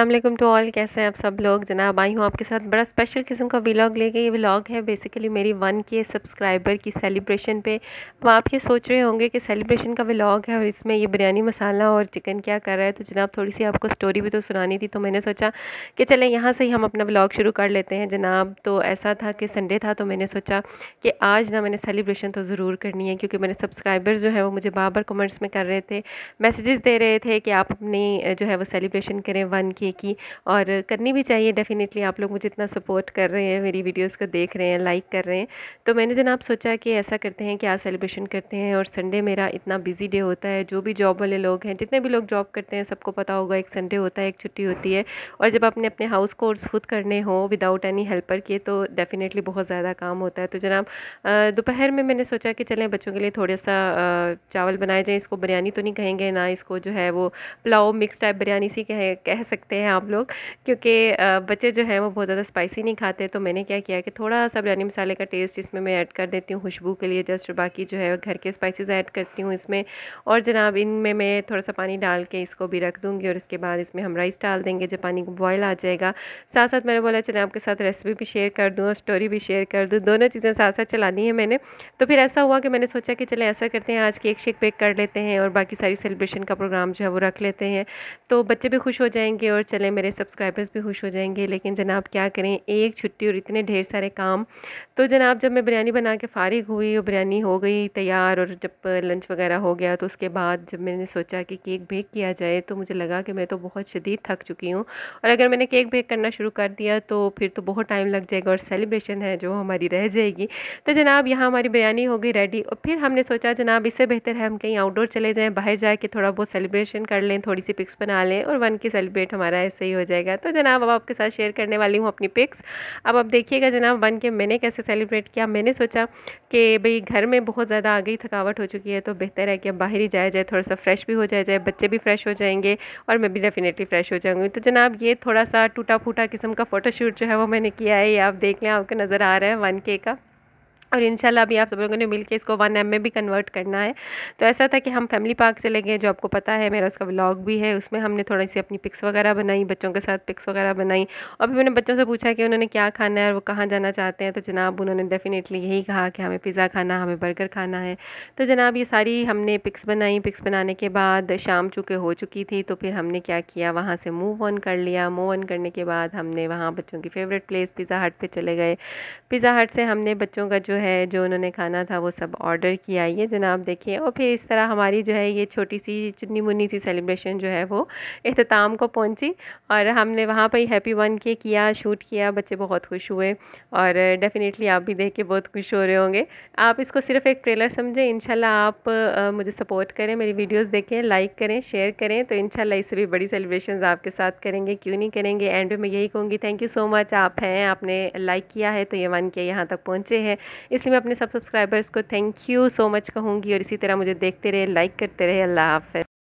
अल्लाम to all कैसे हैं आप सब लोग जनाब आई हूँ आपके साथ बड़ा स्पेशल किस्म का व्लॉग लेके ये व्लॉग है बेसिकली मेरी वन के सब्सक्राइबर की सेलिब्रेशन पे अब आप ये सोच रहे होंगे कि सेलिब्रेशन का व्लॉग है और इसमें ये बिरयानी मसाला और चिकन क्या कर रहा है तो जनाब थोड़ी सी आपको स्टोरी भी तो सुनानी थी तो मैंने सोचा कि चले यहाँ से ही हम अपना व्लॉग शुरू कर लेते हैं जनाब तो ऐसा था कि संडे था तो मैंने सोचा कि आज ना मैंने सेलिब्रेशन तो ज़रूर करनी है क्योंकि मेरे सब्सक्राइबर जो है वो मुझे बाबर कमेंट्स में कर रहे थे मैसेजेस दे रहे थे कि आप अपनी जो है वो सेलिब्रेशन करें वन की रखिए की और करनी भी चाहिए डेफ़िनेटली आप लोग मुझे इतना सपोर्ट कर रहे हैं मेरी वीडियोज़ को देख रहे हैं लाइक कर रहे हैं तो मैंने जनाब सोचा कि ऐसा करते हैं कि आज सेलिब्रेशन करते हैं और संडे मेरा इतना बिजी डे होता है जो भी जॉब वाले लोग हैं जितने भी लोग जॉब करते हैं सबको पता होगा एक संडे होता है एक छुट्टी होती है और जब अपने अपने हाउस कोर्स खुद करने हो विदाउट एनी हेल्पर के तो डेफ़िनेटली बहुत ज़्यादा काम होता है तो जनाब दोपहर में मैंने सोचा कि चलें बच्चों के लिए थोड़ा सा चावल बनाए जाएँ इसको बिरयानी तो नहीं कहेंगे ना इसको जो है वो पुलाव मिक्स टाइप बिरयानी सी कह कह सकते सकते हैं आप लोग क्योंकि बच्चे जो हैं वो बहुत ज़्यादा स्पाइसी नहीं खाते तो मैंने क्या किया कि थोड़ा सा बिरयानी मसाले का टेस्ट इसमें मैं ऐड कर देती हूँ खुशबू के लिए जस्ट बाकी जो है घर के स्पाइसेस ऐड करती हूँ इसमें और जनाब इनमें मैं थोड़ा सा पानी डाल के इसको भी रख दूँगी और इसके बाद इसमें हम राइस डाल देंगे जब पानी बॉयल आ जाएगा साथ साथ मैंने बोला चले आपके साथ रेसिपी भी शेयर कर दूँ और स्टोरी भी शेयर कर दूँ दोनों चीज़ें साथ साथ चलानी है मैंने तो फिर ऐसा हुआ कि मैंने सोचा कि चले ऐसा करते हैं आज केक शेक पेक कर लेते हैं और बाकी सारी सेलिब्रेशन का प्रोग्राम जो है वो रख लेते हैं तो बच्चे भी खुश हो जाएंगे और चले मेरे सब्सक्राइबर्स भी खुश हो जाएंगे लेकिन जनाब क्या करें एक छुट्टी और इतने ढेर सारे काम तो जनाब जब मैं बिरयानी बना के फ़ारिग हुई और बिरयानी हो गई तैयार और जब लंच वगैरह हो गया तो उसके बाद जब मैंने सोचा कि केक बेक किया जाए तो मुझे लगा कि मैं तो बहुत शदीद थक चुकी हूँ और अगर मैंने केक बेक करना शुरू कर दिया तो फिर तो बहुत टाइम लग जाएगा और सेलिब्रेशन है जो हमारी रह जाएगी तो जनाब यहाँ हमारी बिरयानी हो गई रेडी और फिर हमने सोचा जनाब इससे बेहतर है हम कहीं आउटडोर चले जाएँ बाहर जाके थोड़ा बहुत सेलिब्रेशन कर लें थोड़ी सी पिक्स बना लें और वन के सेलिब्रेट हमारे हमारा ऐसे ही हो जाएगा तो जनाब अब आपके साथ शेयर करने वाली हूँ अपनी पिक्स अब आप देखिएगा जनाब बन के मैंने कैसे सेलिब्रेट किया मैंने सोचा कि भाई घर में बहुत ज़्यादा आ गई थकावट हो चुकी है तो बेहतर है कि अब बाहर ही जाया जाए थोड़ा सा फ्रेश भी हो जाया जाए बच्चे भी फ्रेश हो जाएंगे और मैं भी डेफिनेटली फ्रेश हो जाऊँगी तो जनाब ये थोड़ा सा टूटा फूटा किस्म का फ़ोटोशूट जो है वो मैंने किया है ये आप देख लें आपको नज़र आ रहा है वन के का और इन अभी आप सब लोगों ने मिलके इसको वन एम में भी कन्वर्ट करना है तो ऐसा था कि हम फैमिली पार्क चले गए जो आपको पता है मेरा उसका व्लॉग भी है उसमें हमने थोड़ी सी अपनी पिक्स वगैरह बनाई बच्चों के साथ पिक्स वगैरह बनाई और फिर मैंने बच्चों से पूछा कि उन्होंने क्या खाना है और वो कहाँ जाना चाहते हैं तो जनाब उन्होंने डेफ़िनेटली यही कहा कि हमें पिज़्ज़ा खाना हमें बर्गर खाना है तो जनाब ये सारी हमने पिक्स बनाई पिक्स बनाने के बाद शाम चूँकि हो चुकी थी तो फिर हमने क्या किया वहाँ से मूव ऑन कर लिया मूव ऑन करने के बाद हमने वहाँ बच्चों की फेवरेट प्लेस पिज़्ज़ा हट पर चले गए पिज़्ज़ा हट से हमने बच्चों का जो है है जो उन्होंने खाना था वो सब ऑर्डर किया ये जनाब देखिए और फिर इस तरह हमारी जो है ये छोटी सी चुन्नी मुन्नी सी सेलिब्रेशन जो है वो अख्ताम को पहुंची और हमने वहाँ पर ही हैप्पी वन के किया शूट किया बच्चे बहुत खुश हुए और डेफ़िनेटली आप भी देख के बहुत खुश हो रहे होंगे आप इसको सिर्फ एक ट्रेलर समझें इन आप मुझे सपोर्ट करें मेरी वीडियोज़ देखें लाइक करें शेयर करें तो इन इससे भी बड़ी सेलिब्रेशन आपके साथ करेंगे क्यों नहीं करेंगे एंड में मैं यही कहूँगी थैंक यू सो मच आप हैं आपने लाइक किया है तो ये मान के यहाँ तक पहुँचे हैं इसलिए मैं अपने सब सब्सक्राइबर्स को थैंक यू सो मच कहूँगी और इसी तरह मुझे देखते रहे लाइक करते रहे अल्लाह हाफ